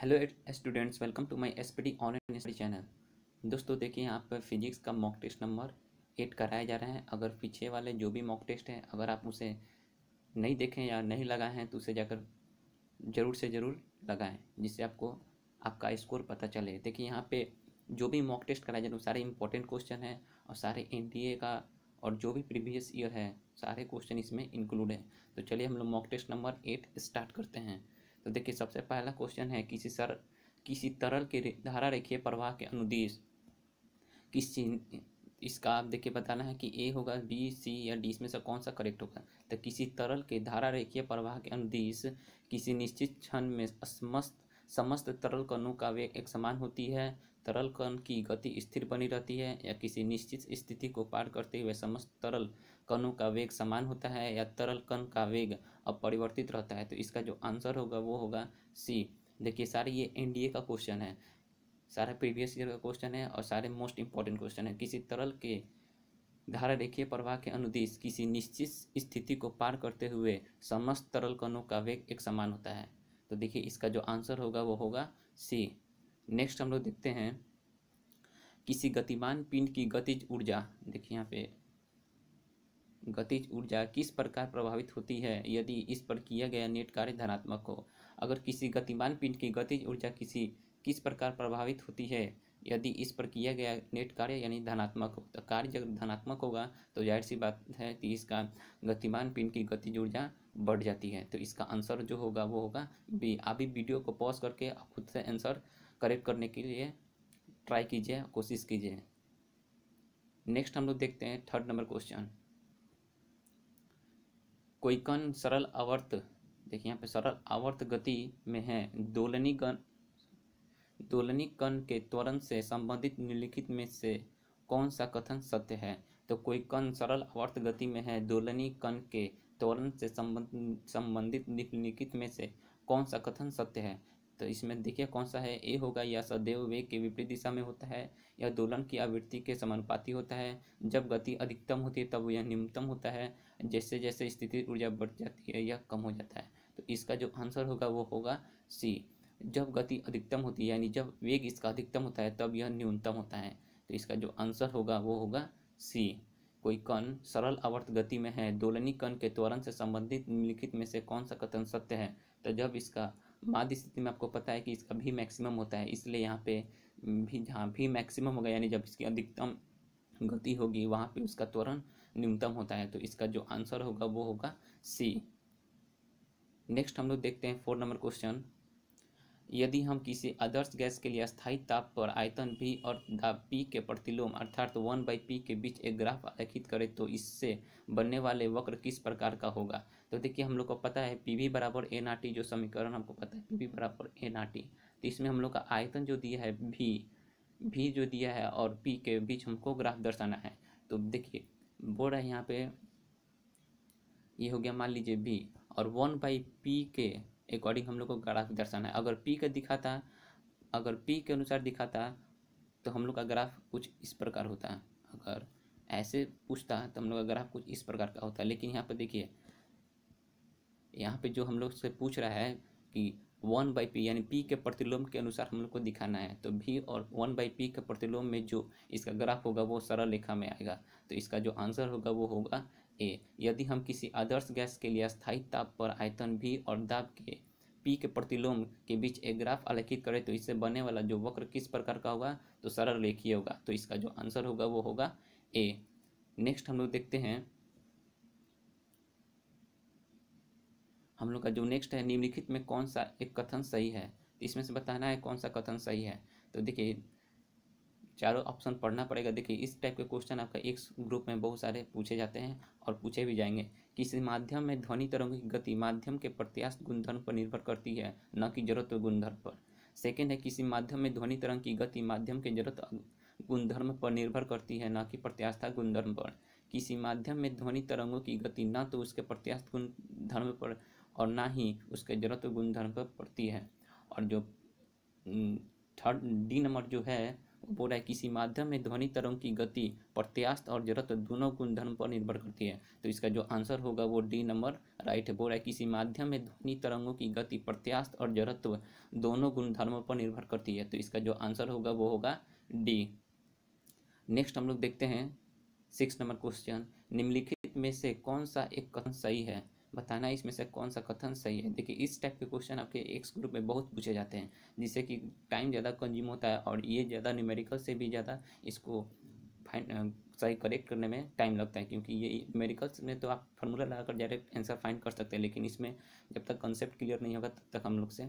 hello students welcome to my SPD online study channel दोस्तों देखिए यहाँ पर फिजिक्स का मॉक टेस्ट नंबर एट कराया जा रहा है अगर पीछे वाले जो भी मॉक टेस्ट है अगर आप उसे नहीं देखें या नहीं लगाए हैं तो उसे जाकर ज़रूर से ज़रूर लगाएं जिससे आपको आपका स्कोर पता चले देखिए यहाँ पर जो भी मॉक टेस्ट कराया जा रहा है सारे इंपॉर्टेंट क्वेश्चन हैं और सारे एन का और जो भी प्रीवियस ईयर है सारे क्वेश्चन इसमें इंक्लूड है तो चलिए हम लोग mock test number eight start करते हैं तो देखिए सबसे पहला क्वेश्चन है किसी सर किसी तरल के धारा रेखीय प्रवाह के अनुदेश किस चिन्ह इसका आप देखिए बताना है कि ए होगा बी सी या डी इसमें से कौन सा करेक्ट होगा तो किसी तरल के धारा रेखीय प्रवाह के अनुदेश किसी निश्चित क्षण में समस्त समस्त तरल कणों का वेग एक समान होती है तरल कण की गति स्थिर बनी रहती है या किसी निश्चित स्थिति को पार करते हुए समस्त तरल कणों का वेग समान होता है या तरल कण का वेग अपरिवर्तित रहता है तो इसका जो आंसर होगा वो होगा सी देखिए सारे ये एनडीए का क्वेश्चन है सारा प्रीवियस ईयर का क्वेश्चन है और सारे मोस्ट इंपॉर्टेंट क्वेश्चन है किसी तरल के धारा रेखीय प्रवाह के अनुदेश किसी निश्चित स्थिति को पार करते हुए समस्त तरल कणों का वेग एक समान होता है तो देखिए इसका जो आंसर होगा वो होगा सी नेक्स्ट हम लोग देखते हैं किसी गतिमान पिंड की गतिज ऊर्जा देखिए यहाँ पे गतिज ऊर्जा किस प्रकार प्रभावित होती है यदि इस पर किया गया नेट कार्य धनात्मक हो अगर किसी गतिमान पिंड की गतिज ऊर्जा किसी किस प्रकार प्रभावित होती है यदि इस पर किया गया नेट कार्य यानी धनात्मक कार्य जब धनात्मक होगा तो जाहिर सी बात है कि इसका गतिमान पिंड की गति ऊर्जा बढ़ जाती है तो इसका आंसर जो होगा वो होगा बी अभी वीडियो को पॉज करके खुद से आंसर करेक्ट करने के लिए ट्राई कीजिए कोशिश कीजिए नेक्स्ट हम लोग देखते हैं थर्ड नंबर क्वेश्चन कोई कन सरल आवर्त देखिए यहाँ पे सरल आवर्त गति में है दोलनी गन कण के त्वरण से संबंधित निम्नलिखित में से कौन सा कथन सत्य है तो कोई कण सरल अवर्त गति में है दोलनी कण के त्वरण से संबंधित निम्नलिखित में से कौन सा कथन सत्य है तो इसमें देखिए कौन सा है ए होगा या सदैव वेग के विपरीत दिशा में होता है या दोलन की आवृत्ति के समानुपाती होता है जब गति अधिकतम होती है तब यह निम्नतम होता है जैसे जैसे स्थिति ऊर्जा बढ़ जाती है यह कम हो जाता है तो इसका जो आंसर होगा वो होगा सी जब गति अधिकतम होती है यानी जब वेग इसका अधिकतम होता है तब यह न्यूनतम होता है तो इसका जो आंसर होगा वो होगा सी कोई कण सरल आवर्त गति में है दोलनी कण के त्वरण से संबंधित निम्नलिखित में से कौन सा कथन सत्य है तो जब इसका माध्य स्थिति में आपको पता है कि इसका भी मैक्सिमम होता है इसलिए यहाँ पे भी जहाँ भी मैक्सिमम होगा यानी जब इसकी अधिकतम गति होगी वहाँ पे उसका त्वरण न्यूनतम होता है तो इसका जो आंसर होगा वो होगा सी नेक्स्ट हम लोग देखते हैं फोर नंबर क्वेश्चन यदि हम किसी आदर्श गैस के लिए स्थायी ताप पर आयतन भी और दाब पी के प्रतिलोम अर्थात वन बाई पी के बीच एक ग्राफ अंकित करें तो इससे बनने वाले वक्र किस प्रकार का होगा तो देखिए हम लोग को पता है पी वी बराबर एन आर टी जो समीकरण हमको पता है पी वी बराबर एन आर टी तो इसमें हम लोग का आयतन जो दिया है भी भी जो दिया है और पी के बीच हमको ग्राफ दर्शाना है तो देखिए बोल रहे है यहाँ पे ये यह हो गया मान लीजिए भी और वन बाई पी के अकॉर्डिंग हम लोग को ग्राफ दर्शाना है अगर पी का दिखाता अगर पी के अनुसार दिखाता तो हम लोग का ग्राफ कुछ इस प्रकार होता अगर ऐसे पूछता तो हम लोग का ग्राफ कुछ इस प्रकार का होता लेकिन यहाँ पर देखिए यहाँ पे जो हम लोग से पूछ रहा है कि वन बाई पी यानी पी के प्रतिलोम के अनुसार हम लोग को दिखाना है तो भी और वन बाई पी के प्रतिलोम में जो इसका ग्राफ होगा वो सरल रेखा में आएगा तो इसका जो आंसर होगा वो होगा ए यदि हम किसी आदर्श गैस के लिए स्थायी ताप पर आयतन भी और दाब के पी के प्रतिलोम के बीच एक ग्राफ आलेखित करें तो इससे बनने वाला जो वक्र किस प्रकार का होगा तो सरल रेखीय होगा तो इसका जो आंसर होगा वो होगा ए नेक्स्ट हम लोग देखते हैं हम लोग का जो नेक्स्ट है निम्नलिखित में कौन सा एक कथन सही है तो इसमें से बताना है कौन सा कथन सही है तो देखिए चारों ऑप्शन पढ़ना पड़ेगा देखिए इस टाइप के क्वेश्चन आपका एक ग्रुप में बहुत सारे पूछे जाते हैं और पूछे भी जाएंगे किस माध्यम में ध्वनि तरंगों की गति माध्यम के प्रत्याश गुणधर्म पर निर्भर करती है न कि जरूरत गुणधर्म पर सेकेंड है किसी माध्यम में ध्वनि तरंग की गति माध्यम के जरूरत गुणधर्म पर निर्भर करती है न कि प्रत्याशा गुणधर्म पर किसी माध्यम में ध्वनि तरंगों की गति न तो उसके प्रत्याश गुणधर्म पर और ना ही उसके जरूरत गुणधर्म पर पड़ती है और जो थर्ड डी नंबर जो है बोला है किसी माध्यम में ध्वनि तरंग की गति प्रत्यास्थ और जड़त्व दोनों गुण धर्म पर निर्भर करती है तो इसका जो आंसर होगा वो डी नंबर राइट है बोला है किसी माध्यम में ध्वनि तरंगों की गति प्रत्यास्थ और जड़त्व दोनों गुण धर्मों पर निर्भर करती है तो इसका जो आंसर होगा वो होगा डी नेक्स्ट हम लोग देखते हैं सिक्स नंबर क्वेश्चन निम्नलिखित में से कौन सा एक कथन सही है बताना इसमें से कौन सा कथन सही है देखिए इस टाइप के क्वेश्चन आपके एक्स ग्रुप में बहुत पूछे जाते हैं जिससे कि टाइम ज़्यादा कंज्यूम होता है और ये ज़्यादा न्यूमेरिकल से भी ज़्यादा इसको फाइंड सही करेक्ट करने में टाइम लगता है क्योंकि ये न्यूमेरिकल्स में तो आप फार्मूला लगाकर डायरेक्ट आंसर फाइंड कर सकते हैं लेकिन इसमें जब तक कंसेप्ट क्लियर नहीं होगा तब तक हम लोग से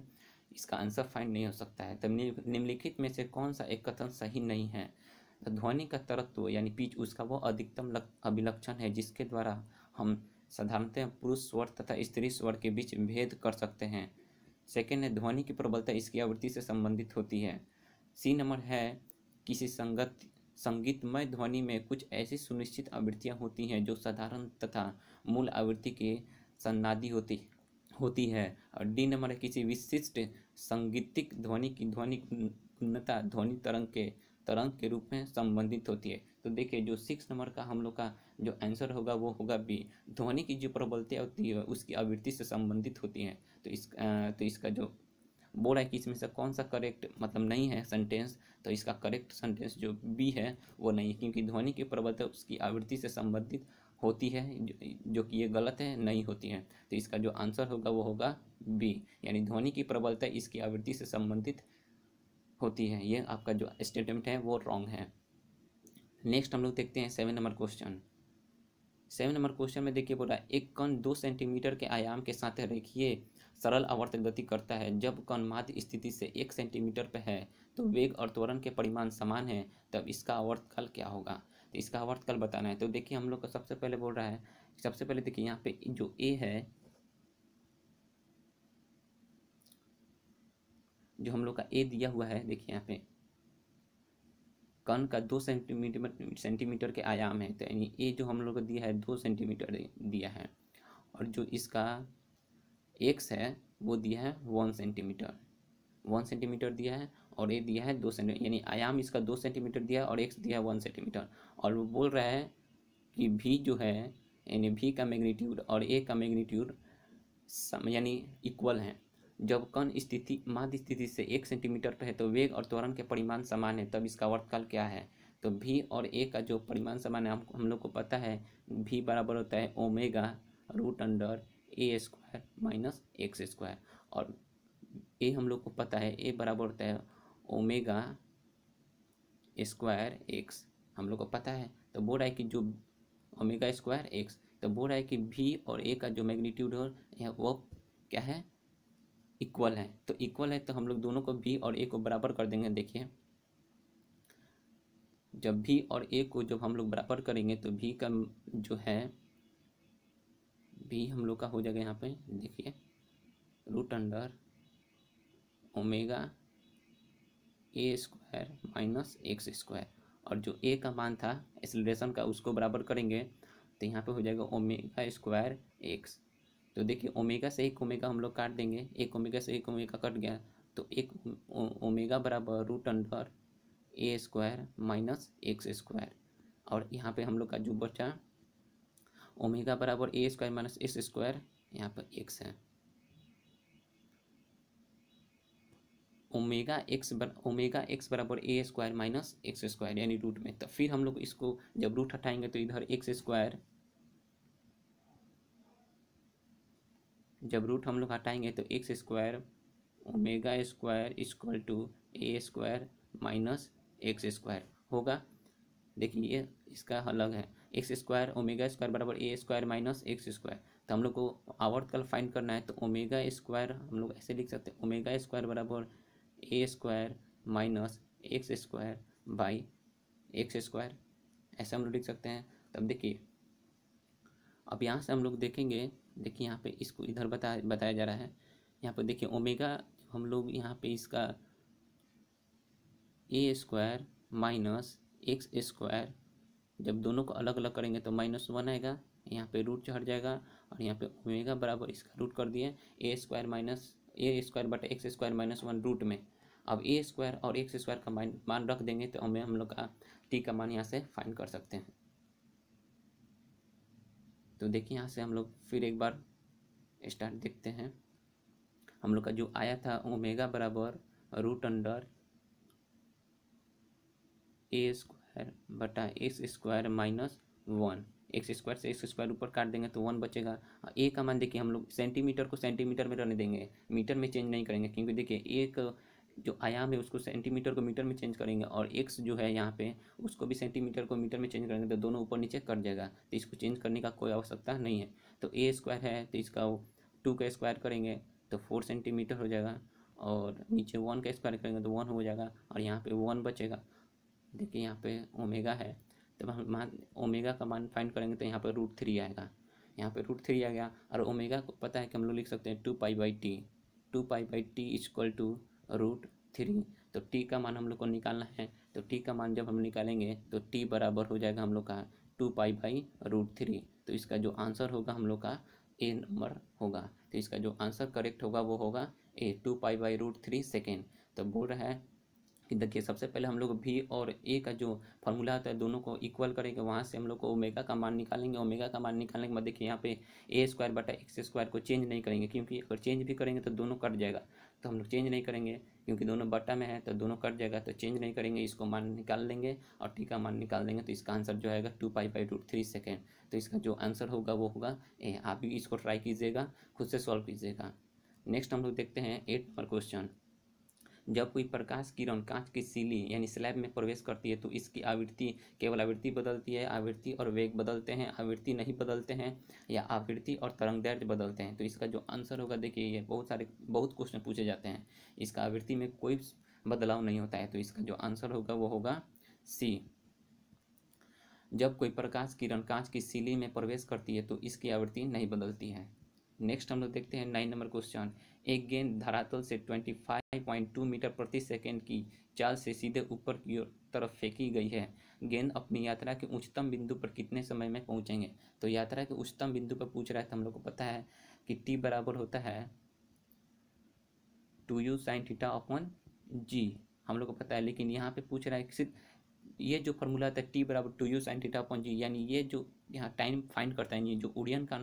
इसका आंसर फाइंड नहीं हो सकता है तब निम्नलिखित में से कौन सा एक कथन सही नहीं है तो ध्वनि का तरत्व यानी पिच उसका वो अधिकतम अभिलक्षण है जिसके द्वारा हम साधारणतः पुरुष स्वर तथा स्त्री स्वर के बीच भेद कर सकते हैं सेकेंड है ध्वनि की प्रबलता इसकी आवृत्ति से संबंधित होती है सी नंबर है किसी संगत संगीतमय ध्वनि में कुछ ऐसी सुनिश्चित आवृत्तियाँ होती हैं जो साधारण तथा मूल आवृत्ति के सन्नादी होती होती है और डी नंबर है किसी विशिष्ट संगीतिक ध्वनि की ध्वनि गुणता ध्वनि तरंग के तरंग के रूप में संबंधित होती है तो देखिए जो सिक्स नंबर का हम लोग का जो आंसर होगा वो होगा बी ध्वनि की जो प्रबलता होती है उसकी आवृत्ति से संबंधित होती है तो इस तो इसका जो बोला है कि इसमें से कौन सा करेक्ट मतलब नहीं है सेंटेंस तो इसका करेक्ट सेंटेंस जो बी है वो नहीं है क्योंकि ध्वनि की प्रबलता उसकी आवृत्ति से संबंधित होती है जो कि ये गलत है नहीं होती है तो इसका जो आंसर होगा वो होगा बी यानी ध्वनि की प्रबलता इसकी आवृत्ति से संबंधित होती है ये आपका जो स्टेटमेंट है वो रॉन्ग है नेक्स्ट हम लोग देखते हैं seven number question seven number question में देखिए बोला एक कण दो सेंटीमीटर के आयाम के साथ रेखीय सरल आवर्त गति करता है जब कण माध्य स्थिति से एक सेंटीमीटर पर है तो वेग और त्वरण के परिमाण समान है तब इसका आवर्तकाल क्या होगा तो इसका आवर्तकाल बताना है तो देखिए हम लोग का सबसे पहले बोल रहा है सबसे पहले देखिए यहाँ पे जो ए है जो हम लोग का ए दिया हुआ है देखिए यहाँ पे कण का दो सेंटीमीटर सेंटीमीटर के आयाम है तो यानी ए जो हम लोग को दिया है दो सेंटीमीटर दिया है और जो इसका एक्स है वो दिया है वन सेंटीमीटर वन सेंटीमीटर दिया है और ए दिया है दो सेंटीमीटर यानी आयाम इसका दो सेंटीमीटर दिया है और एक्स दिया है वन सेंटीमीटर और वो बोल रहा है कि भी जो है यानी भी का मैग्नीट्यूड और ए का मैग्नीट्यूड यानी इक्वल है जब कण स्थिति माध्य स्थिति से एक सेंटीमीटर पर है तो वेग और त्वरण के परिमाण समान है तब इसका वर्तकाल क्या है तो भी और ए का जो परिमाण समान है हम हम लोग को पता है भी बराबर होता है ओमेगा रूट अंडर ए स्क्वायर माइनस एक्स स्क्वायर और ए हम लोग को पता है ए बराबर होता है ओमेगा स्क्वायर एक्स हम लोग को पता है तो बोल रहा है कि जो ओमेगा स्क्वायर एक्स तो बोल रहा है कि भी और ए का जो मैग्नीट्यूड हो वो क्या है इक्वल है तो इक्वल है तो हम लोग दोनों को बी और ए को बराबर कर देंगे देखिए जब भी और ए को जब हम लोग बराबर करेंगे तो भी का जो है भी हम लोग का हो जाएगा यहाँ पे देखिए root under omega A square minus x square और जो ए का मान था एक्सलेशन का उसको बराबर करेंगे तो यहाँ पे हो जाएगा ओमेगा स्क्वायर एक्स तो देखिए ओमेगा से एक ओमेगा हम लोग काट देंगे एक ओमेगा से एक ओमेगा कट गया तो एक ओमेगा बराबर रूट अंडर ए स्क्वायर माइनस एक्स स्क्वायर और यहाँ पे हम लोग का जो बचा ओमेगा बराबर ए स्क्वायर माइनस एक्स स्क्वायर यहाँ पर एक्स है ओमेगा एक्स ओमेगा एक्स बराबर ए स्क्वायर माइनस एक्स स्क्वायर यानी रूट में तो फिर हम लोग इसको जब रूट हटाएंगे तो इधर एक्स स्क्वायर जब रूट हम लोग हटाएंगे तो X square omega square equal to A square minus x square होगा देखिए ये इसका अलग है एक्स स्क्वायर ओमेगा स्क्वायर बराबर ए स्क्वायर माइनस एक्स स्क्वायर तो हम लोग को आवर्त कल फाइंड करना है तो ओमेगा स्क्वायर हम लोग ऐसे लिख सकते हैं ओमेगा स्क्वायर बराबर ए square minus x square by x square ऐसे हम लोग लिख सकते हैं तब देखिए अब यहाँ से हम लोग देखेंगे देखिए यहाँ पे इसको इधर बता बताया जा रहा है यहाँ पर देखिए ओमेगा हम लोग यहाँ पे इसका a square minus x square जब दोनों को अलग अलग करेंगे तो माइनस वन आएगा यहाँ पे रूट चढ़ जाएगा और यहाँ पे ओमेगा बराबर इसका रूट कर दिए a square minus a square but x square minus one root में अब ए स्क्वायर और एक्स स्क्वायर का मान रख देंगे तो हमें हम लोग का टी का मान यहाँ से फाइंड कर सकते हैं तो देखिए यहाँ से हम लोग फिर एक बार स्टार्ट देखते हैं हम लोग का जो आया था ओमेगा बराबर रूट अंडर ए स्क्वायर बटा x square minus one x square से एक्स स्क्वायर ऊपर काट देंगे तो वन बचेगा ए का मान देखिए हम लोग सेंटीमीटर को सेंटीमीटर में रहने देंगे मीटर में चेंज नहीं करेंगे क्योंकि देखिए एक जो आयाम है उसको सेंटीमीटर को मीटर में चेंज करेंगे और एक्स जो है यहाँ पे उसको भी सेंटीमीटर को मीटर में चेंज करेंगे तो दोनों ऊपर नीचे कर जाएगा तो इसको चेंज करने का कोई आवश्यकता नहीं है तो ए स्क्वायर है तो इसका टू का स्क्वायर करेंगे तो फोर सेंटीमीटर हो जाएगा और नीचे वन का स्क्वायर करेंगे तो वन हो जाएगा और यहाँ पर वन बचेगा देखिए यहाँ पे ओमेगा है तब तो हम मान ओमेगा का मान फाइंड करेंगे तो यहाँ पर रूट थ्री आएगा यहाँ पर रूट थ्री आ गया और ओमेगा को पता है कि हम लोग लिख सकते हैं two pi by t two pi by t is equal to root three तो टी का मान हम लोग को निकालना है तो टी का मान जब हम निकालेंगे तो टी बराबर हो जाएगा हम लोग का two pi by root three तो इसका जो आंसर होगा हम लोग का ए नंबर होगा तो इसका जो आंसर करेक्ट होगा वो होगा a two pi by root three second तो बोल रहा है कि देखिए सबसे पहले हम लोग भी और ए का जो फार्मूला होता है दोनों को इक्वल करेंगे वहाँ से हम लोग को ओमेगा का मान निकालेंगे ओमेगा का मान निकालने के बाद देखिए यहाँ पे ए स्क्वायर बटा एक्स स्क्वायर को चेंज नहीं करेंगे क्योंकि अगर चेंज भी करेंगे तो दोनों कट जाएगा तो हम लोग चेंज नहीं करेंगे क्योंकि दोनों बटा में है तो दोनों कट जाएगा तो चेंज नहीं करेंगे इसको मान निकाल देंगे और टी का मान निकाल देंगे तो इसका आंसर जो आएगा two pi by two three second तो इसका जो आंसर होगा वो होगा ए आप भी इसको ट्राई कीजिएगा खुद से सॉल्व कीजिएगा नेक्स्ट हम लोग देखते हैं एट नंबर क्वेश्चन जब कोई प्रकाश किरण कांच की सीली यानी स्लैब में प्रवेश करती है तो इसकी आवृत्ति केवल आवृत्ति बदलती है आवृत्ति और वेग बदलते हैं आवृत्ति नहीं बदलते हैं या आवृत्ति और तरंग दर्ज बदलते हैं तो इसका जो आंसर होगा देखिए ये बहुत सारे बहुत क्वेश्चन पूछे जाते हैं इसका आवृत्ति में कोई बदलाव नहीं होता है तो इसका जो आंसर होगा वो होगा सी जब कोई प्रकाश किरण कांच की सीली में प्रवेश करती है तो इसकी आवृत्ति नहीं बदलती है नेक्स्ट हम लोग देखते हैं नाइन नंबर क्वेश्चन एक गेंद धरातल से 25.2 मीटर प्रति सेकंड की चाल से सीधे ऊपर की तरफ फेंकी गई है गेंद अपनी यात्रा के उच्चतम बिंदु पर कितने समय में पहुंचेंगे तो यात्रा के उच्चतम बिंदु पर पूछ रहा है तो हम लोग को पता है कि टी बराबर होता है two u sine theta upon g हम लोग को पता है लेकिन यहाँ पे पूछ रहा है सिर्फ ये जो फॉर्मूला था टी बराबर two u sine theta upon g यानी ये जो यहाँ टाइम फाइंड करता है ये जो उड़ियन का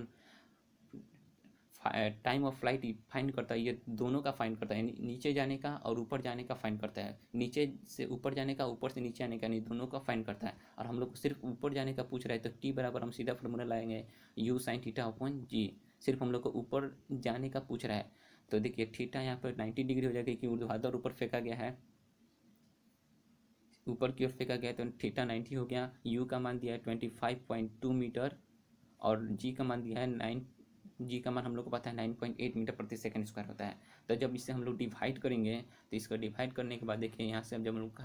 टाइम ऑफ फ्लाइट फाइंड करता है ये दोनों का फाइंड करता है नीचे जाने का और ऊपर जाने का फाइंड करता है नीचे से ऊपर जाने का ऊपर से नीचे आने का नहीं दोनों का फाइंड करता है और हम लोग सिर्फ ऊपर जाने का पूछ रहा है तो टी बराबर हम सीधा फॉर्मूला लाएंगे u sine theta upon g सिर्फ हम लोग को ऊपर जाने का पूछ रहा है तो देखिए थीटा यहाँ पर नाइन्टी डिग्री हो जाएगा क्योंकि ऊर्ध्वाधर ऊपर फेंका गया है ऊपर की ओर फेंका गया तो थीटा नाइन्टी हो गया यू का मान दिया है twenty five point two metre और जी का मान दिया है नाइन जी का मान हम लोग को पता है नाइन पॉइंट एट मीटर प्रति सेकंड स्क्वायर होता है तो जब इसे हम लोग डिवाइड करेंगे तो इसको डिवाइड करने के बाद देखिए यहाँ से हम जब हम लोग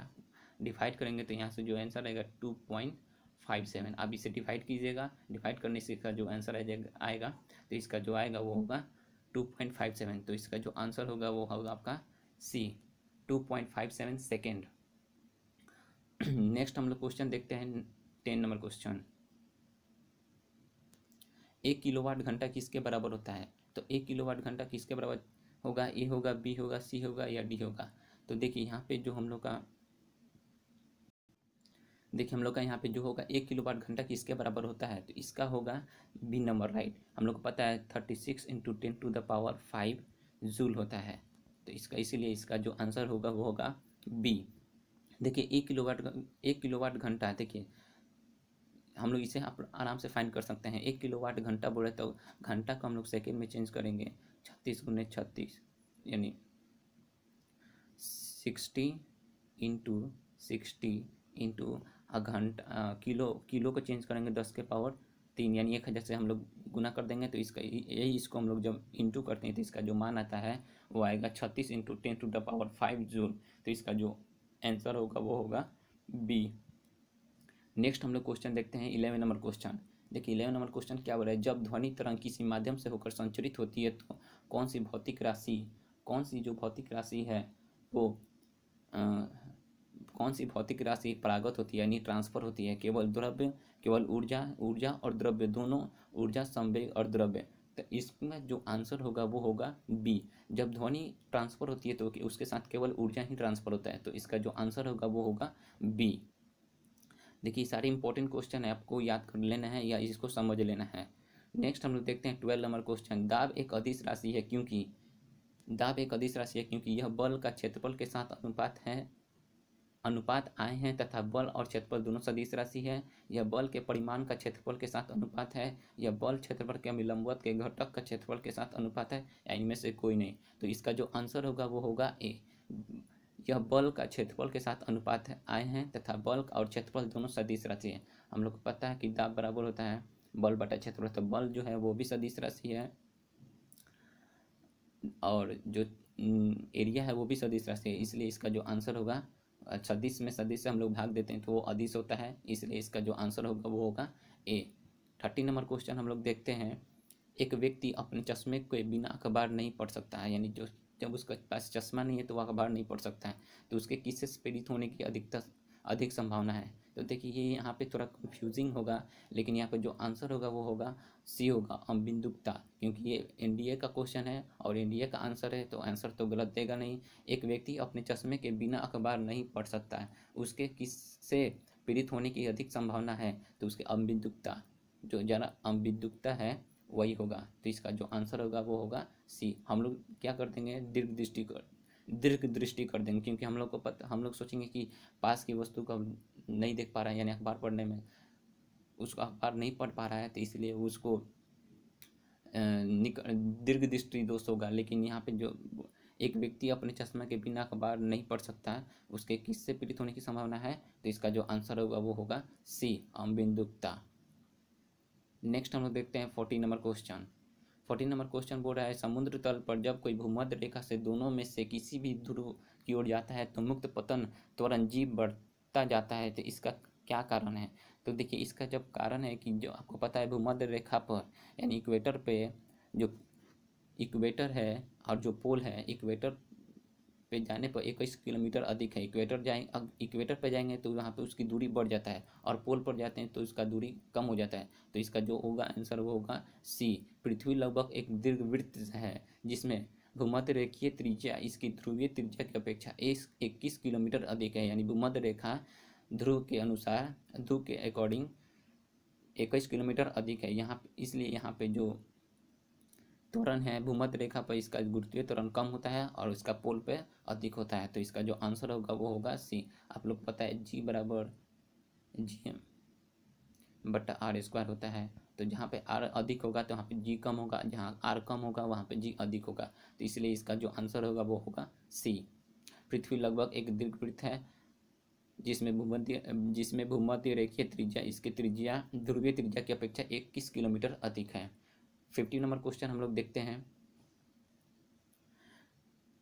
डिवाइड करेंगे तो यहाँ से जो आंसर आएगा टू पॉइंट फाइव सेवन आप इसे डिवाइड कीजिएगा डिवाइड करने से इसका जो आंसर आएगा तो इसका जो आएगा वो होगा टू पॉइंट फाइव सेवन तो इसका जो आंसर होगा वो होगा आपका C two point five seven second next हम लोग क्वेश्चन देखते हैं टेन नंबर क्वेश्चन एक किलोवाट घंटा किसके बराबर होता है तो एक किलोवाट घंटा किसके बराबर होगा ए होगा बी होगा सी होगा या डी होगा तो देखिए यहाँ पे जो हम लोग का देखिए हम लोग का यहाँ पे जो होगा एक किलो वाट घंटा किसके बराबर होता है तो इसका होगा बी नंबर राइट हम लोग को पता है thirty six into ten to the power five joule होता है तो इसका इसीलिए इसका जो आंसर होगा वो होगा बी देखिए एक किलो वाट एक किलो वाट घंटा देखिए हम लोग इसे आराम से फाइंड कर सकते हैं एक किलो वाट घंटा बोले तो घंटा को हम लोग सेकेंड में चेंज करेंगे छत्तीस गुने छत्तीस यानी सिक्सटी इंटू सिक्सटी इंटू घंटा किलो किलो को चेंज करेंगे दस के पावर तीन यानी एक हज़ार से हम लोग गुना कर देंगे तो इसका यही इसको हम लोग जब इंटू करते हैं तो इसका जो मान आता है वो आएगा छत्तीस into ten to the power five joule तो इसका जो आंसर होगा वो होगा बी नेक्स्ट हम लोग क्वेश्चन देखते हैं इलेवन नंबर क्वेश्चन देखिए इलेवन नंबर क्वेश्चन क्या बोला रहा है जब ध्वनि तरंग किसी माध्यम से होकर संचरित होती है तो कौन सी भौतिक राशि कौन सी जो भौतिक राशि है वो आ, कौन सी भौतिक राशि परागत होती है यानी ट्रांसफर होती है केवल द्रव्य केवल ऊर्जा ऊर्जा और द्रव्य दोनों ऊर्जा संवेग और द्रव्य तो इसमें जो आंसर होगा वो होगा बी जब ध्वनि ट्रांसफर होती है तो उसके साथ केवल ऊर्जा ही ट्रांसफर होता है तो इसका जो आंसर होगा वो होगा बी देखिए सारे इंपॉर्टेंट क्वेश्चन है आपको याद कर लेना है या इसको समझ लेना है नेक्स्ट हम लोग देखते हैं ट्वेल्व नंबर क्वेश्चन दाब एक अधिस राशि है क्योंकि दाब एक अधिस राशि है क्योंकि यह बल का क्षेत्रफल के साथ अनुपात है अनुपात आए हैं तथा बल और क्षेत्रफल दोनों सदिश राशि है यह बल के परिमाण का क्षेत्रफल के साथ अनुपात है यह बल क्षेत्रफल के विलंबवत के घटक का क्षेत्रफल के साथ अनुपात है या इनमें से कोई नहीं तो इसका जो आंसर होगा वो होगा ए यह बल्क का क्षेत्रफल के साथ अनुपात है आए हैं तथा बल्क और क्षेत्रफल दोनों सदिश राशि है हम लोग को पता है कि दाब बराबर होता है बल बटा क्षेत्रफल तो बल जो है वो भी सदिश राशि है और जो एरिया है वो भी सदिश राशि है इसलिए इसका जो आंसर होगा सदिश में सदिश से हम लोग भाग देते हैं तो वो अधिस होता है इसलिए इसका जो आंसर होगा वो होगा ए थर्टी नंबर क्वेश्चन हम लोग देखते हैं एक व्यक्ति अपने चश्मे के बिना अखबार नहीं पढ़ सकता है यानी जो जब उसके पास चश्मा नहीं है तो वह अखबार नहीं पढ़ सकता है तो उसके किससे प्रेरित होने की अधिकता अधिक संभावना है तो देखिए ये यहाँ पे थोड़ा कंफ्यूजिंग होगा लेकिन यहाँ पे जो आंसर होगा वो होगा सी होगा अम्बिंदुक्ता क्योंकि ये एनडीए का क्वेश्चन है और एनडीए का आंसर है तो आंसर तो गलत देगा नहीं एक व्यक्ति अपने चश्मे के बिना अखबार नहीं पढ़ सकता है उसके किससे पीड़ित होने की अधिक संभावना है तो उसके अम्बिंदुक्ता जो जरा अम्बिंदुक्ता है वही होगा तो इसका जो आंसर होगा वो होगा सी हम लोग क्या कर देंगे दीर्घ दृष्टि कर दीर्घ दृष्टि कर देंगे क्योंकि हम लोग को पता हम लोग सोचेंगे कि पास की वस्तु को नहीं देख पा रहा है यानी अखबार पढ़ने में उसको अखबार नहीं पढ़ पा रहा है तो इसलिए उसको दीर्घ दृष्टि दोष होगा लेकिन यहाँ पे जो एक व्यक्ति अपने चश्मा के बिना अखबार नहीं पढ़ सकता है उसके किससे पीड़ित होने की संभावना है तो इसका जो आंसर होगा वो होगा सी अम्बिंदुक्ता नेक्स्ट हम लोग देखते हैं forty number question fourteen number question बोल रहा है समुद्र तल पर जब कोई भूमध्य रेखा से दोनों में से किसी भी ध्रुव की ओर जाता है तो मुक्त पतन त्वरण जीव बढ़ता जाता है तो इसका क्या कारण है तो देखिए इसका जब कारण है कि जो आपको पता है भूमध्य रेखा पर यानी इक्वेटर पे जो इक्वेटर है और जो पोल है इक्वेटर पे जाने पर इक्कीस किलोमीटर अधिक है इक्वेटर जाए इक्वेटर पर जाएंगे तो वहाँ पर उसकी दूरी बढ़ जाता है और पोल पर जाते हैं तो इसका दूरी कम हो जाता है तो इसका जो होगा आंसर वो होगा सी पृथ्वी लगभग एक दीर्घ वृत्त है जिसमें भूमध्य रेखीय त्रिज्या इसकी ध्रुवीय त्रिज्या की अपेक्षा इक्कीस किलोमीटर अधिक है यानी भूमध्य रेखा ध्रुव के अनुसार ध्रुव के अकॉर्डिंग इक्कीस किलोमीटर अधिक है यहाँ इसलिए यहाँ पे जो त्वरण है भूमध्य रेखा पर इसका गुरुत्वीय त्वरण कम होता है और इसका पोल पे अधिक होता है तो इसका जो आंसर होगा वो होगा सी आप लोग पता है जी बराबर जी एम आर स्क्वायर होता है तो जहाँ पे आर अधिक होगा तो वहाँ पे जी कम होगा जहाँ आर कम होगा वहाँ पे जी अधिक होगा तो इसलिए इसका जो आंसर होगा वो होगा सी पृथ्वी लगभग एक दीर्घवृत्त है जिसमें भूमध्य जिसमें भूमध्य रेखीय त्रिज्या इसकी त्रिज्या ध्रुवीय त्रिज्या की अपेक्षा इक्कीस किलोमीटर अधिक है फिफ्टी नंबर क्वेश्चन हम लोग देखते हैं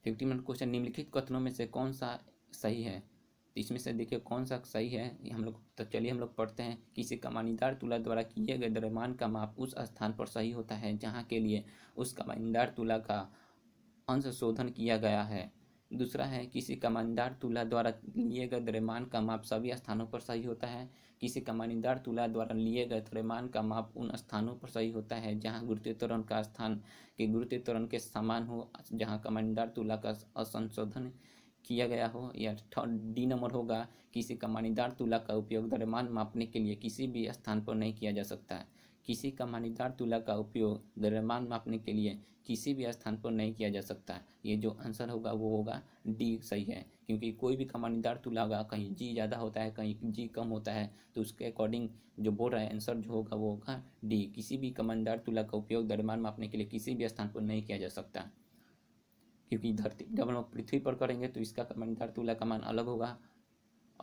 फिफ्टी नंबर क्वेश्चन निम्नलिखित कथनों में से कौन सा सही है तो इसमें से देखिए कौन सा सही है हम लोग तो चलिए हम लोग पढ़ते हैं किसी कमानीदार तुला द्वारा किए गए द्रव्यमान का माप उस स्थान पर सही होता है जहाँ के लिए उस कमानीदार तुला का अंश शोधन किया गया है दूसरा है किसी कमानीदार तुला द्वारा लिए गए द्रव्यमान का माप सभी स्थानों पर सही होता है किसी कमानीदार तुला द्वारा लिए गए द्रव्यमान का माप उन स्थानों पर सही होता है जहाँ गुरुत्वत्वरण का स्थान के गुरुत्वत्वरण के समान हो जहाँ कमानीदार तुला का असंशोधन किया गया हो या डी नंबर होगा किसी कमानीदार तुला का उपयोग द्रव्यमान मापने के लिए किसी भी स्थान पर नहीं किया जा सकता है किसी कमानीदार तुला का उपयोग द्रव्यमान मापने के लिए किसी भी स्थान पर नहीं किया जा सकता ये जो आंसर होगा वो होगा डी सही है क्योंकि कोई भी कमानीदार तुला होगा कहीं जी ज़्यादा होता है कहीं जी कम होता है तो उसके अकॉर्डिंग जो बोल रहा है आंसर जो होगा वो होगा डी किसी भी कमानीदार तुला का उपयोग द्रव्यमान मापने के लिए किसी भी स्थान पर नहीं किया जा सकता क्योंकि धरती जब हम पृथ्वी पर करेंगे तो इसका कमानीदार तुला का मान अलग होगा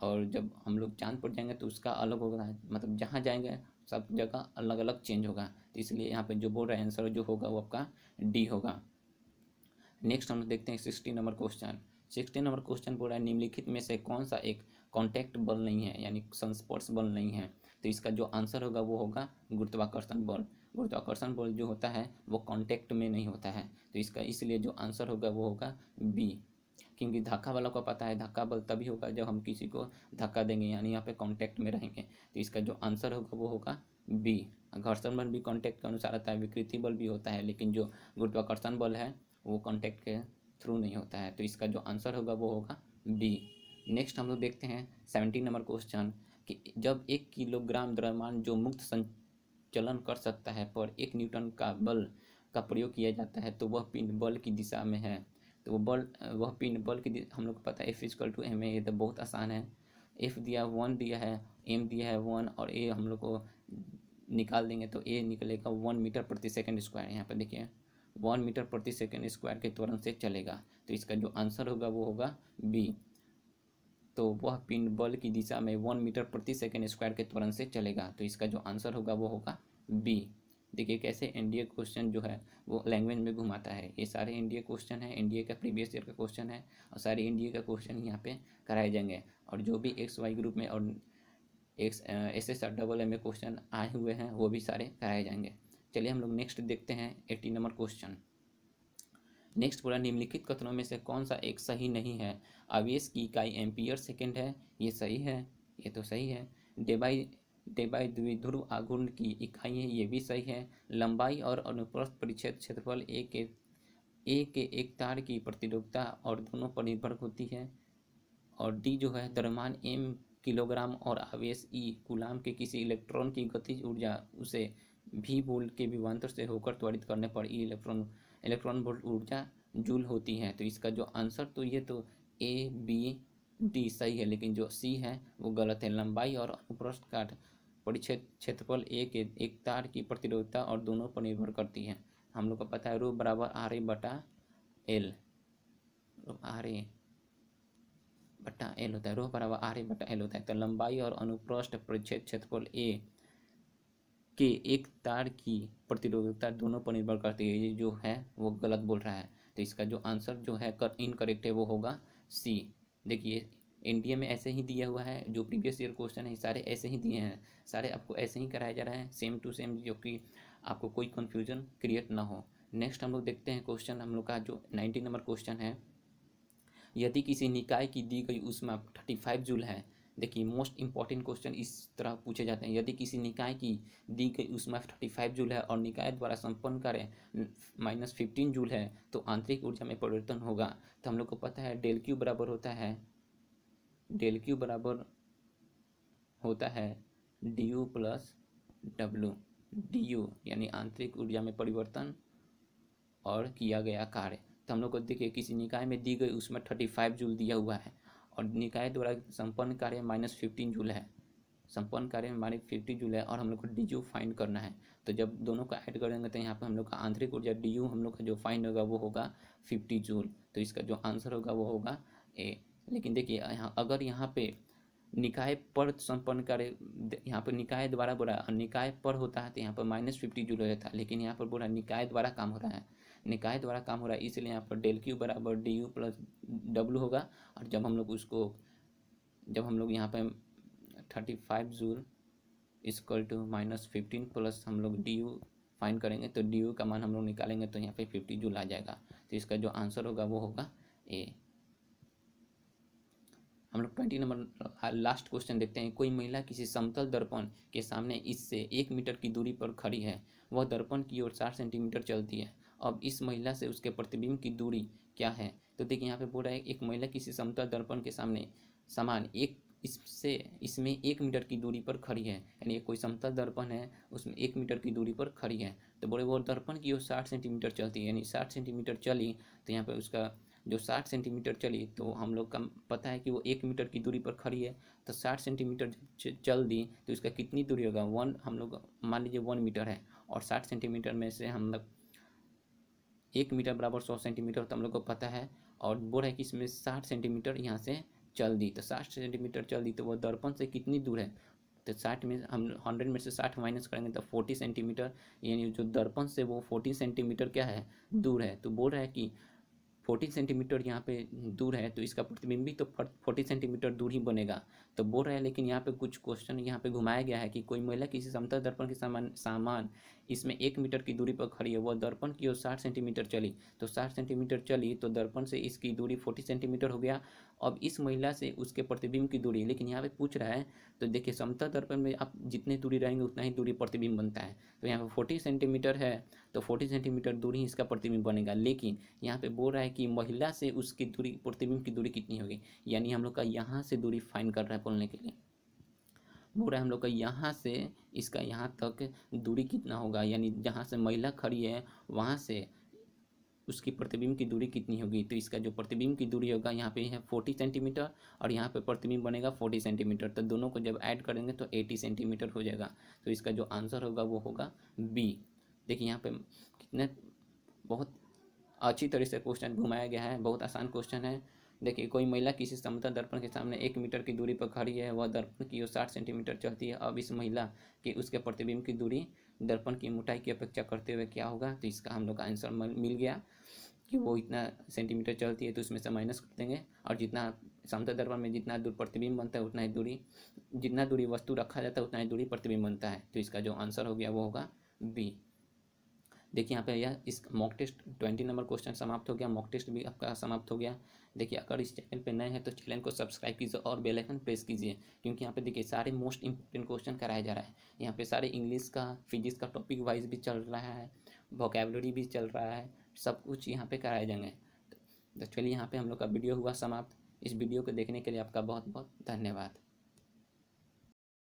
और जब हम लोग चांद पर जाएंगे तो उसका अलग होगा मतलब जहाँ जाएंगे सब जगह अलग अलग चेंज होगा तो इसलिए यहाँ पे जो बोल रहा है आंसर जो होगा वो आपका डी होगा नेक्स्ट हम लोग देखते हैं sixteen number question sixteen number question बोल रहा है निम्नलिखित में से कौन सा एक कॉन्टैक्ट बल नहीं है यानी संस्पर्श बल नहीं है तो इसका जो आंसर होगा वो होगा गुरुत्वाकर्षण बल गुरुत्वाकर्षण बल जो होता है वो कॉन्टैक्ट में नहीं होता है तो इसका इसलिए जो आंसर होगा वो होगा बी क्योंकि धक्का वालों को पता है धक्का बल तभी होगा जब हम किसी को धक्का देंगे यानी यहाँ पे कांटेक्ट में रहेंगे तो इसका जो आंसर होगा वो होगा बी घर्षण बल भी कांटेक्ट के अनुसार आता है विकृति बल भी होता है लेकिन जो गुरुत्वाकर्षण बल है वो कॉन्टैक्ट के थ्रू नहीं होता है तो इसका जो आंसर होगा वो होगा बी नेक्स्ट हम लोग देखते हैं सेवेंटीन नंबर क्वेश्चन कि जब एक किलोग्राम द्रव्यमान जो मुक्त संचलन कर सकता है पर एक न्यूटन का बल का प्रयोग किया जाता है तो वह पिंड बल की दिशा में है तो वो बल वह पिन बल की हम लोग को पता है f is equal to m a ये तो बहुत आसान है एफ दिया वन दिया है एम दिया है वन और ए हम लोग को निकाल देंगे तो ए निकलेगा वन मीटर प्रति सेकेंड स्क्वायर यहाँ पर देखिए वन मीटर प्रति सेकेंड स्क्वायर के त्वरण से चलेगा तो इसका जो आंसर होगा वो होगा बी तो वह पिन बल की दिशा में वन मीटर प्रति सेकेंड स्क्वायर के त्वरण से चलेगा तो इसका जो आंसर होगा वो होगा बी देखिए कैसे एनडीए क्वेश्चन जो है वो लैंग्वेज में घुमाता है ये सारे एनडीए क्वेश्चन है एनडीए का प्रीवियस ईयर का क्वेश्चन है और सारे एनडीए का क्वेश्चन यहाँ पे कराए जाएंगे और जो भी एक्स वाई ग्रुप में और X S S R double M में क्वेश्चन आए हुए हैं वो भी सारे कराए जाएंगे चलिए हम लोग नेक्स्ट देखते हैं एट्टी नंबर क्वेश्चन नेक्स्ट बोला निम्नलिखित कथनों में से कौन सा एक सही नहीं है आवेश की इकाई एम्पियर सेकेंड है ये सही है ये तो सही है डे बाई देवाय द्विध्रुव आघूर्ण की इकाई है ये भी सही है लंबाई और अनुप्रस्थ परिच्छेद क्षेत्रफल ए के ए के एक तार की प्रतिरोधता और दोनों पर निर्भर होती है और डी जो है दरमान एम किलोग्राम और आवेश ई गुलाम के किसी इलेक्ट्रॉन की गतिज ऊर्जा उसे भी बोल्ट के विमांतर से होकर त्वरित करने पर ई इलेक्ट्रॉन इलेक्ट्रॉन बोल्ट ऊर्जा जूल होती है तो इसका जो आंसर तो ये तो ए बी डी सही है लेकिन जो सी है वो गलत है लंबाई और अनुप्रस्थ काट परिच्छेद क्षेत्रफल एक एक तार की प्रतिरोधता और दोनों पर निर्भर करती है हम लोग को पता है रू बराबर आर ए बटा एल आर ए बटा एल होता है रोह बराबर आर ए बटा एल होता है तो लंबाई और अनुप्रस्थ परिच्छेद क्षेत्रफल ए के एक तार की प्रतिरोधकता दोनों पर निर्भर करती है ये जो है वो गलत बोल रहा है तो इसका जो आंसर जो है कर इनकरेक्ट है वो होगा सी देखिए इंडिया में ऐसे ही दिया हुआ है जो प्रीवियस ईयर क्वेश्चन है सारे ऐसे ही दिए हैं सारे आपको ऐसे ही कराया जा रहा है सेम टू सेम जो कि आपको कोई कन्फ्यूजन क्रिएट ना हो नेक्स्ट हम लोग देखते हैं क्वेश्चन हम लोग का जो नाइन्टी नंबर क्वेश्चन है यदि किसी निकाय की दी गई उसमें थर्टी फाइव जूल है देखिए मोस्ट इंपॉर्टेंट क्वेश्चन इस तरह पूछे जाते हैं यदि किसी निकाय की दी गई उसमें थर्टी फाइव जूल है और निकाय द्वारा संपन्न कार्य माइनस फिफ्टीन जूल है तो आंतरिक ऊर्जा में परिवर्तन होगा तो हम लोग को पता है डेल क्यू बराबर होता है डेल क्यू बराबर होता है डी यू प्लस डब्लू डी यू यानी आंतरिक ऊर्जा में परिवर्तन और किया गया कार्य तो हम लोग को देखिए किसी निकाय में दी गई उसमें थर्टी फाइव जूल दिया हुआ है और निकाय द्वारा संपन्न कार्य माइनस फिफ्टीन जूल है संपन्न कार्य में माइनस फिफ्टी जूल है और हम लोग को डी यू फाइंड करना है तो जब दोनों का ऐड करेंगे तो यहाँ पर हम लोग का आंतरिक ऊर्जा डी यू हम लोग का जो फाइंड होगा वो होगा फिफ्टी जूल तो इसका जो आंसर होगा वो होगा ए लेकिन देखिए यहाँ अगर यहाँ पे निकाय पर संपन्न कार्य यहाँ पर निकाय द्वारा बोला और निकाय पर होता है तो यहाँ पर माइनस फिफ्टी जूल हो जाता है लेकिन यहाँ पर बोला निकाय द्वारा काम हो रहा है निकाय द्वारा काम हो रहा है इसलिए यहाँ पर डेल क्यू बराबर डी यू प्लस डब्लू होगा और जब हम लोग उसको जब हम लोग यहाँ पर thirty five joule is equal to minus fifteen plus हम लोग डी यू फाइन करेंगे तो डी यू का मान हम लोग निकालेंगे तो यहाँ पर फिफ्टी जूल आ जाएगा तो इसका जो आंसर होगा वो होगा ए हम लोग ट्वेंटी नंबर लास्ट हाँ, क्वेश्चन देखते हैं कोई महिला किसी समतल दर्पण के सामने इससे एक मीटर की दूरी पर खड़ी है वह दर्पण की ओर चार सेंटीमीटर चलती है अब इस महिला से उसके प्रतिबिंब की दूरी क्या है तो देखिए यहाँ पे बोल रहा है एक महिला किसी समतल दर्पण के सामने समान एक इससे इसमें एक मीटर की दूरी पर खड़ी है यानी कोई समतल दर्पण है उसमें एक मीटर की दूरी पर खड़ी है तो बोले वो दर्पण की ओर साठ सेंटीमीटर चलती है यानी साठ सेंटीमीटर चली तो यहाँ पर उसका जो साठ सेंटीमीटर चली तो हम लोग का पता है कि वो एक मीटर की दूरी पर खड़ी है तो साठ सेंटीमीटर चल दी तो इसका कितनी दूरी होगा वन हम लोग मान लीजिए वन मीटर है और साठ सेंटीमीटर में से हम लोग एक मीटर बराबर सौ सेंटीमीटर तो हम लोग को पता है और बोल है कि इसमें साठ सेंटीमीटर यहाँ से चल दी तो साठ सेंटीमीटर चल दी तो वह दर्पण से कितनी दूर है तो साठ में हम हंड्रेड में से साठ माइनस करेंगे तो फोर्टी सेंटीमीटर यानी जो दर्पण से वो फोर्टी सेंटीमीटर क्या है दूर है तो बोल रहा है कि फोर्टी सेंटीमीटर यहाँ पे दूर है तो इसका प्रतिबिंब भी तो फोर्टी सेंटीमीटर दूर ही बनेगा तो बोल रहे हैं लेकिन यहाँ पे कुछ क्वेश्चन यहाँ पे घुमाया गया है कि कोई महिला किसी समतल दर्पण के सामान सामान इसमें एक मीटर की दूरी पर खड़ी है वह दर्पण की ओर साठ सेंटीमीटर चली तो साठ सेंटीमीटर चली तो दर्पण से इसकी दूरी फोर्टी सेंटीमीटर हो गया अब इस महिला से उसके प्रतिबिंब की दूरी लेकिन यहाँ पे पूछ रहा है तो देखिए समतल दर्पण में आप जितने दूरी रहेंगे उतना ही दूरी प्रतिबिंब बनता है तो यहाँ पर फोर्टी सेंटीमीटर है तो फोर्टी सेंटीमीटर दूरी इसका प्रतिबिंब बनेगा लेकिन यहाँ पे बोल रहा है कि महिला से उसकी दूरी प्रतिबिंब की दूरी कितनी होगी यानी हम लोग का यहाँ से दूरी फाइन कर रहा है बोलने के लिए बोल रहा है हम लोग का यहाँ से इसका यहाँ तक दूरी कितना होगा यानी जहाँ से महिला खड़ी है वहाँ से उसकी प्रतिबिंब की दूरी कितनी होगी तो इसका जो प्रतिबिंब की दूरी होगा यहाँ पे है फोर्टी सेंटीमीटर और यहाँ पे प्रतिबिंब बनेगा फोर्टी सेंटीमीटर तो दोनों को जब ऐड करेंगे तो एटी सेंटीमीटर हो जाएगा तो इसका जो आंसर होगा वो होगा बी देखिए यहाँ पे कितने बहुत अच्छी तरह से क्वेश्चन घुमाया गया है बहुत आसान क्वेश्चन है देखिए कोई महिला किसी समतल दर्पण के सामने एक मीटर की दूरी पर खड़ी है वह दर्पण की ओर साठ सेंटीमीटर चलती है अब इस महिला की उसके प्रतिबिंब की दूरी दर्पण की मोटाई की अपेक्षा करते हुए क्या होगा तो इसका हम लोग का आंसर मिल गया कि वो इतना सेंटीमीटर चलती है तो उसमें से माइनस कर देंगे और जितना समतल दर्पण में जितना दूर प्रतिबिंब बनता है उतना ही दूरी जितना दूरी वस्तु रखा जाता है उतना ही दूरी प्रतिबिंब बनता है तो इसका जो आंसर हो गया वो होगा बी देखिए यहाँ पे यह इस mock test twenty number question समाप्त हो गया मॉक टेस्ट भी आपका समाप्त हो गया देखिए अगर इस चैनल पे नए हैं तो चैनल को सब्सक्राइब कीजिए और बेल आइकन प्रेस कीजिए क्योंकि यहाँ पे देखिए सारे मोस्ट इंपॉर्टेंट क्वेश्चन कराया जा रहा है यहाँ पे सारे इंग्लिश का फिजिक्स का टॉपिक वाइज भी चल रहा है वोकेबलरी भी चल रहा है सब कुछ यहाँ पर कराए जाएंगे तो चलिए यहाँ पर हम लोग का वीडियो हुआ समाप्त इस वीडियो को देखने के लिए आपका बहुत बहुत धन्यवाद